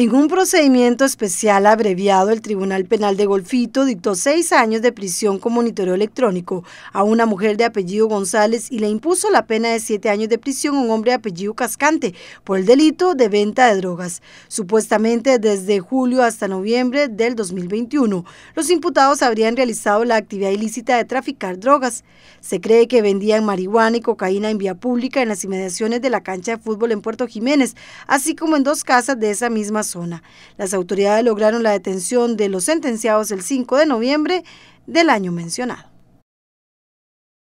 En un procedimiento especial abreviado, el Tribunal Penal de Golfito dictó seis años de prisión con monitoreo electrónico a una mujer de apellido González y le impuso la pena de siete años de prisión a un hombre de apellido Cascante por el delito de venta de drogas. Supuestamente desde julio hasta noviembre del 2021, los imputados habrían realizado la actividad ilícita de traficar drogas. Se cree que vendían marihuana y cocaína en vía pública en las inmediaciones de la cancha de fútbol en Puerto Jiménez, así como en dos casas de esa misma zona. Las autoridades lograron la detención de los sentenciados el 5 de noviembre del año mencionado.